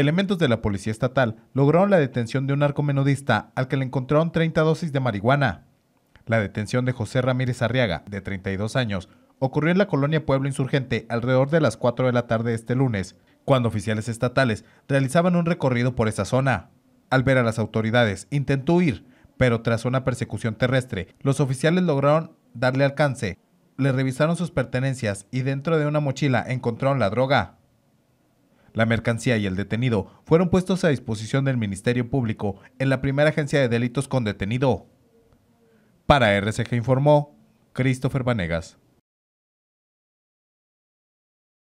elementos de la policía estatal lograron la detención de un narcomenudista al que le encontraron 30 dosis de marihuana. La detención de José Ramírez Arriaga, de 32 años, ocurrió en la colonia Pueblo Insurgente alrededor de las 4 de la tarde este lunes, cuando oficiales estatales realizaban un recorrido por esa zona. Al ver a las autoridades, intentó huir, pero tras una persecución terrestre, los oficiales lograron darle alcance, le revisaron sus pertenencias y dentro de una mochila encontraron la droga. La mercancía y el detenido fueron puestos a disposición del Ministerio Público en la primera agencia de delitos con detenido. Para RCG informó Christopher Vanegas.